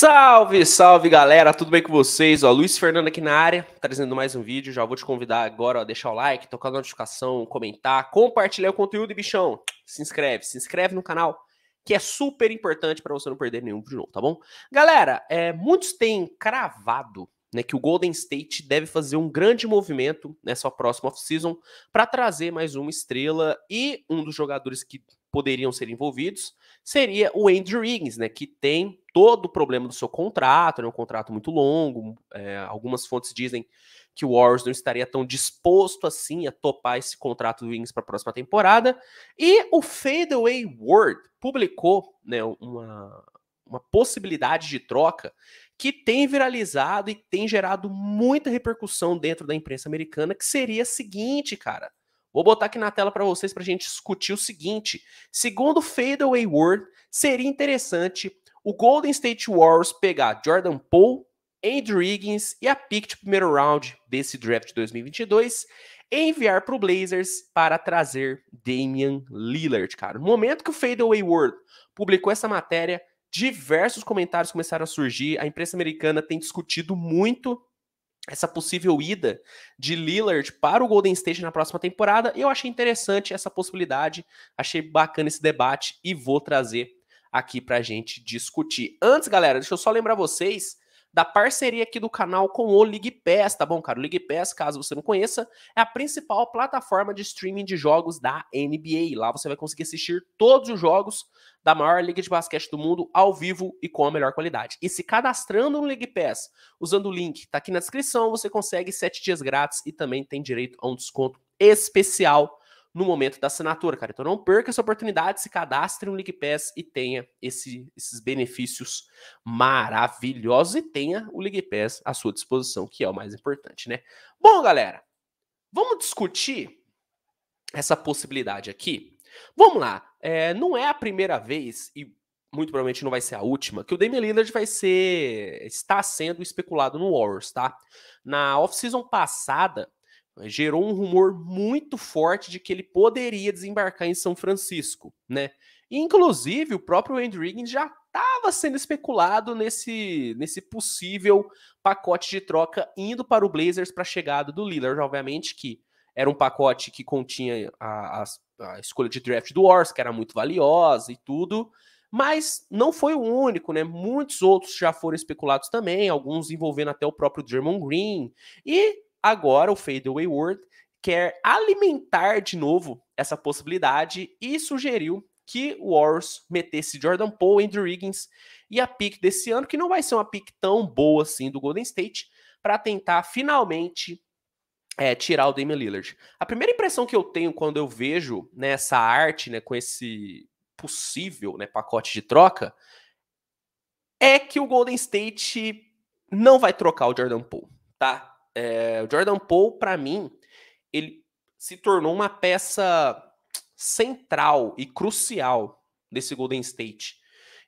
Salve, salve galera, tudo bem com vocês? Ó, Luiz Fernando aqui na área, trazendo tá mais um vídeo. Já vou te convidar agora a deixar o like, tocar a notificação, comentar, compartilhar o conteúdo e bichão, se inscreve, se inscreve no canal, que é super importante para você não perder nenhum de novo, tá bom? Galera, é, muitos têm cravado né, que o Golden State deve fazer um grande movimento nessa próxima off-season para trazer mais uma estrela e um dos jogadores que poderiam ser envolvidos seria o Andrew Wiggins, né, que tem todo o problema do seu contrato, né, um contrato muito longo. É, algumas fontes dizem que o Warriors não estaria tão disposto assim a topar esse contrato do Wiggins para a próxima temporada. E o Fadeaway Ward publicou né, uma, uma possibilidade de troca que tem viralizado e tem gerado muita repercussão dentro da imprensa americana, que seria a seguinte, cara. Vou botar aqui na tela para vocês para a gente discutir o seguinte. Segundo Fadeaway World, seria interessante o Golden State Warriors pegar Jordan Poole, Andrew Higgins e a pick de primeiro round desse draft de 2022 enviar para o Blazers para trazer Damian Lillard, cara. No momento que o Fadeaway World publicou essa matéria, diversos comentários começaram a surgir. A imprensa americana tem discutido muito essa possível ida de Lillard para o Golden State na próxima temporada. Eu achei interessante essa possibilidade, achei bacana esse debate e vou trazer aqui para a gente discutir. Antes, galera, deixa eu só lembrar vocês da parceria aqui do canal com o League Pass, tá bom, cara? O League Pass, caso você não conheça, é a principal plataforma de streaming de jogos da NBA. Lá você vai conseguir assistir todos os jogos da maior liga de basquete do mundo ao vivo e com a melhor qualidade. E se cadastrando no League Pass, usando o link tá aqui na descrição, você consegue 7 dias grátis e também tem direito a um desconto especial no momento da assinatura, cara. Então não perca essa oportunidade, se cadastre no Pass e tenha esse, esses benefícios maravilhosos e tenha o Pass à sua disposição, que é o mais importante, né? Bom, galera, vamos discutir essa possibilidade aqui. Vamos lá. É, não é a primeira vez e muito provavelmente não vai ser a última, que o Damian Lillard vai ser está sendo especulado no Warriors, tá? Na off-season passada, gerou um rumor muito forte de que ele poderia desembarcar em São Francisco, né? Inclusive, o próprio Andrew Wiggins já estava sendo especulado nesse, nesse possível pacote de troca indo para o Blazers para a chegada do Lillard, obviamente que era um pacote que continha a, a, a escolha de draft do Ors, que era muito valiosa e tudo, mas não foi o único, né? Muitos outros já foram especulados também, alguns envolvendo até o próprio German Green. E agora o Fadeaway World quer alimentar de novo essa possibilidade e sugeriu que o Warriors metesse Jordan Poole, Andrew Wiggins e a pick desse ano, que não vai ser uma pick tão boa assim do Golden State, para tentar finalmente é, tirar o Damian Lillard. A primeira impressão que eu tenho quando eu vejo nessa né, arte, né, com esse possível né, pacote de troca, é que o Golden State não vai trocar o Jordan Poole, tá? É, o Jordan Poole, para mim, ele se tornou uma peça central e crucial desse Golden State.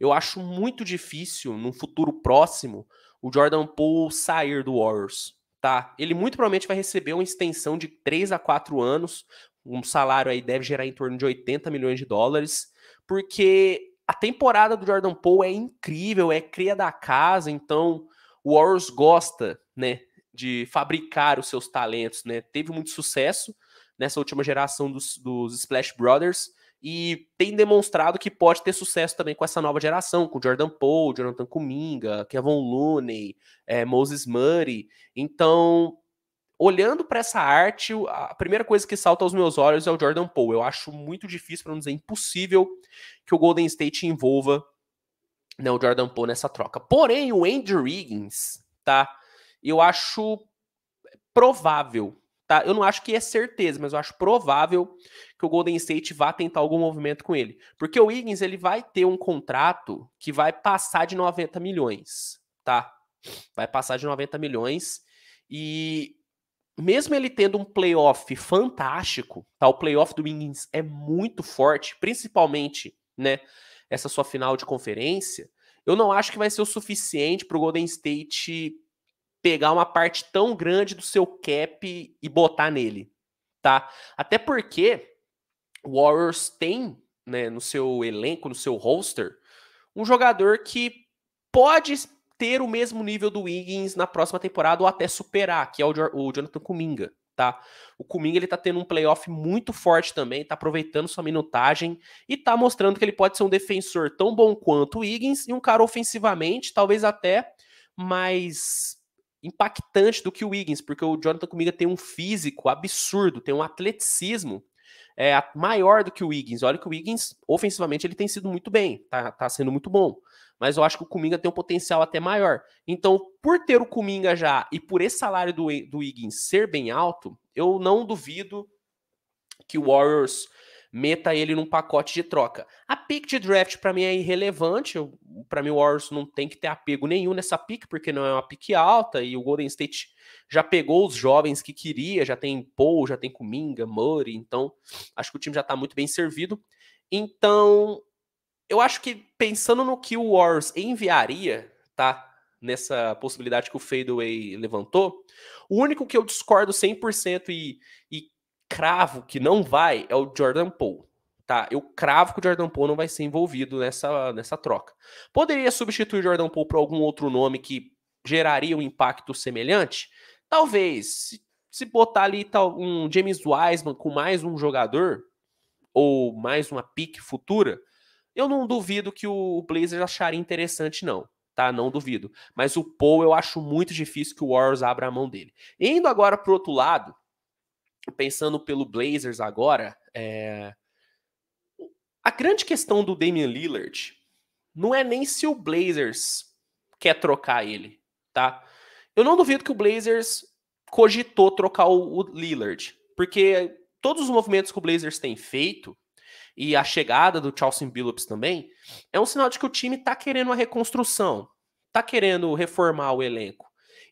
Eu acho muito difícil, num futuro próximo, o Jordan Poole sair do Warriors, tá? Ele muito provavelmente vai receber uma extensão de 3 a 4 anos, um salário aí deve gerar em torno de 80 milhões de dólares, porque a temporada do Jordan Poole é incrível, é cria da casa, então o Warriors gosta, né, de fabricar os seus talentos, né? Teve muito sucesso nessa última geração dos, dos Splash Brothers e tem demonstrado que pode ter sucesso também com essa nova geração, com Jordan Poole, Jonathan Kuminga, Kevin Looney, é, Moses Murray. Então, olhando para essa arte, a primeira coisa que salta aos meus olhos é o Jordan Poole. Eu acho muito difícil, para não dizer impossível, que o Golden State envolva né, o Jordan Poole nessa troca. Porém, o Andrew Wiggins, tá? eu acho provável, tá? Eu não acho que é certeza, mas eu acho provável que o Golden State vá tentar algum movimento com ele. Porque o Higgins, ele vai ter um contrato que vai passar de 90 milhões, tá? Vai passar de 90 milhões e mesmo ele tendo um playoff fantástico, tá? O playoff do Higgins é muito forte, principalmente, né? Essa sua final de conferência. Eu não acho que vai ser o suficiente para o Golden State pegar uma parte tão grande do seu cap e botar nele, tá? Até porque o Warriors tem, né, no seu elenco, no seu roster, um jogador que pode ter o mesmo nível do Wiggins na próxima temporada ou até superar, que é o, o Jonathan Kuminga, tá? O Kuminga ele tá tendo um playoff muito forte também, tá aproveitando sua minutagem e tá mostrando que ele pode ser um defensor tão bom quanto o Wiggins e um cara ofensivamente, talvez até mais impactante do que o Wiggins, porque o Jonathan Kuminga tem um físico absurdo, tem um atleticismo é, maior do que o Wiggins. Olha que o Wiggins, ofensivamente, ele tem sido muito bem, tá, tá sendo muito bom. Mas eu acho que o Kuminga tem um potencial até maior. Então, por ter o Kuminga já e por esse salário do, do Wiggins ser bem alto, eu não duvido que o Warriors meta ele num pacote de troca. A pick de draft para mim é irrelevante, para mim o Warriors não tem que ter apego nenhum nessa pick, porque não é uma pick alta e o Golden State já pegou os jovens que queria, já tem Paul, já tem Kuminga, Murray, então acho que o time já está muito bem servido. Então, eu acho que pensando no que o Warriors enviaria, tá? Nessa possibilidade que o Fadeaway levantou, o único que eu discordo 100% e, e cravo que não vai é o Jordan Poole. Tá, eu cravo que o Jordan Poole não vai ser envolvido nessa, nessa troca. Poderia substituir o Jordan Poole por algum outro nome que geraria um impacto semelhante? Talvez. Se botar ali tal, um James Wiseman com mais um jogador, ou mais uma pique futura, eu não duvido que o Blazers acharia interessante, não tá? Não duvido. Mas o Poole eu acho muito difícil que o Warriors abra a mão dele. Indo agora pro outro lado, pensando pelo Blazers agora, é... a grande questão do Damian Lillard não é nem se o Blazers quer trocar ele, tá? Eu não duvido que o Blazers cogitou trocar o, Lillard, porque todos os movimentos que o Blazers tem feito e a chegada do Chelsea Billups também é um sinal de que o time está querendo uma reconstrução, está querendo reformar o elenco.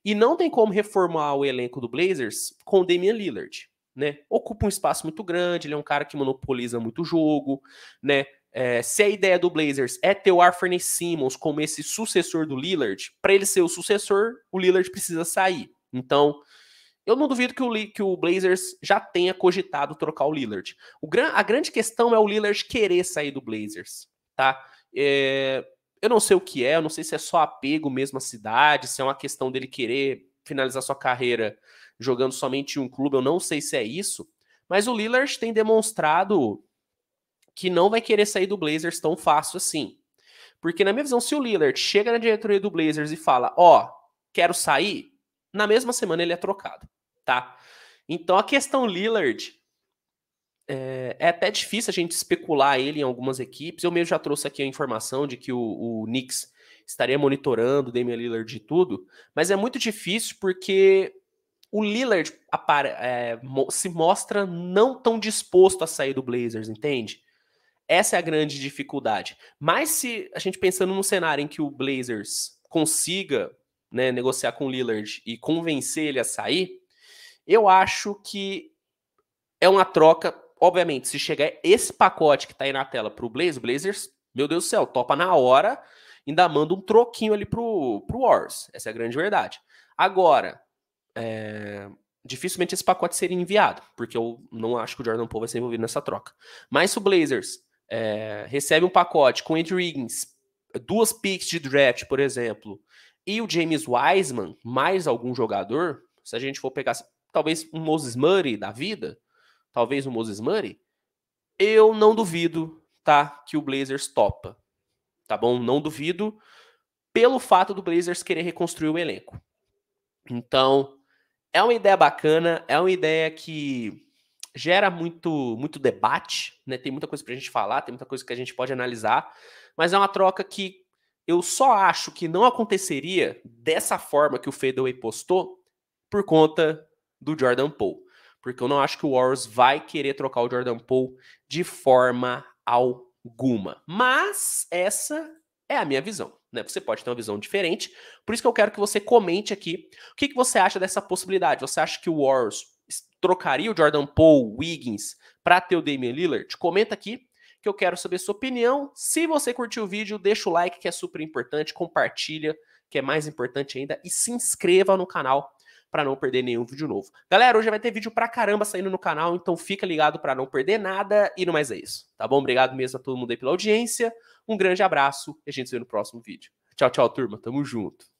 E não tem como reformar o elenco do Blazers com o Damian Lillard né? Ocupa um espaço muito grande, ele é um cara que monopoliza muito o jogo, né? É, se a ideia do Blazers é ter o Arthur Simmons como esse sucessor do Lillard, para ele ser o sucessor, o Lillard precisa sair. Então, eu não duvido que o, que o Blazers já tenha cogitado trocar o Lillard. O a grande questão é o Lillard querer sair do Blazers, tá? É, eu não sei o que é, eu não sei se é só apego mesmo à cidade, se é uma questão dele querer finalizar sua carreira jogando somente um clube, eu não sei se é isso, mas o Lillard tem demonstrado que não vai querer sair do Blazers tão fácil assim. Porque, na minha visão, se o Lillard chega na diretoria do Blazers e fala, ó, oh, quero sair, na mesma semana ele é trocado, tá? Então a questão Lillard é, é, até difícil a gente especular ele em algumas equipes. Eu mesmo já trouxe aqui a informação de que o, o Knicks estaria monitorando o Damian Lillard e tudo, mas é muito difícil porque o Lillard é, se mostra não tão disposto a sair do Blazers, entende? Essa é a grande dificuldade. Mas se a gente pensando num cenário em que o Blazers consiga né, negociar com o Lillard e convencer ele a sair, eu acho que é uma troca. Obviamente, se chegar esse pacote que está aí na tela para o Blazers, Blazers, meu Deus do céu, topa na hora ainda manda um troquinho ali pro, pro Wars. Essa é a grande verdade. Agora, é, dificilmente esse pacote seria enviado, porque eu não acho que o Jordan Poole vai ser envolvido nessa troca. Mas se o Blazers é, recebe um pacote com Andrew Higgins, duas picks de draft, por exemplo, e o James Wiseman, mais algum jogador, se a gente for pegar talvez um Moses Murray da vida, talvez um Moses Murray, eu não duvido, tá, que o Blazers topa tá bom? Não duvido, pelo fato do Blazers querer reconstruir o elenco. Então, é uma ideia bacana, é uma ideia que gera muito muito debate, né? Tem muita coisa para a gente falar, tem muita coisa que a gente pode analisar, mas é uma troca que eu só acho que não aconteceria dessa forma que o Fedway postou por conta do Jordan Poole, porque eu não acho que o Warriors vai querer trocar o Jordan Poole de forma alguma alguma. Mas essa é a minha visão. Né? Você pode ter uma visão diferente. Por isso que eu quero que você comente aqui o que, que você acha dessa possibilidade. Você acha que o Warriors trocaria o Jordan Poole, Wiggins, para ter o Damian Lillard? Comenta aqui que eu quero saber sua opinião. Se você curtiu o vídeo, deixa o like que é super importante, compartilha que é mais importante ainda e se inscreva no canal para não perder nenhum vídeo novo. Galera, hoje vai ter vídeo pra caramba saindo no canal, então fica ligado para não perder nada e não mais é isso, tá bom? Obrigado mesmo a todo mundo aí pela audiência. Um grande abraço e a gente se vê no próximo vídeo. Tchau, tchau, turma. Tamo junto.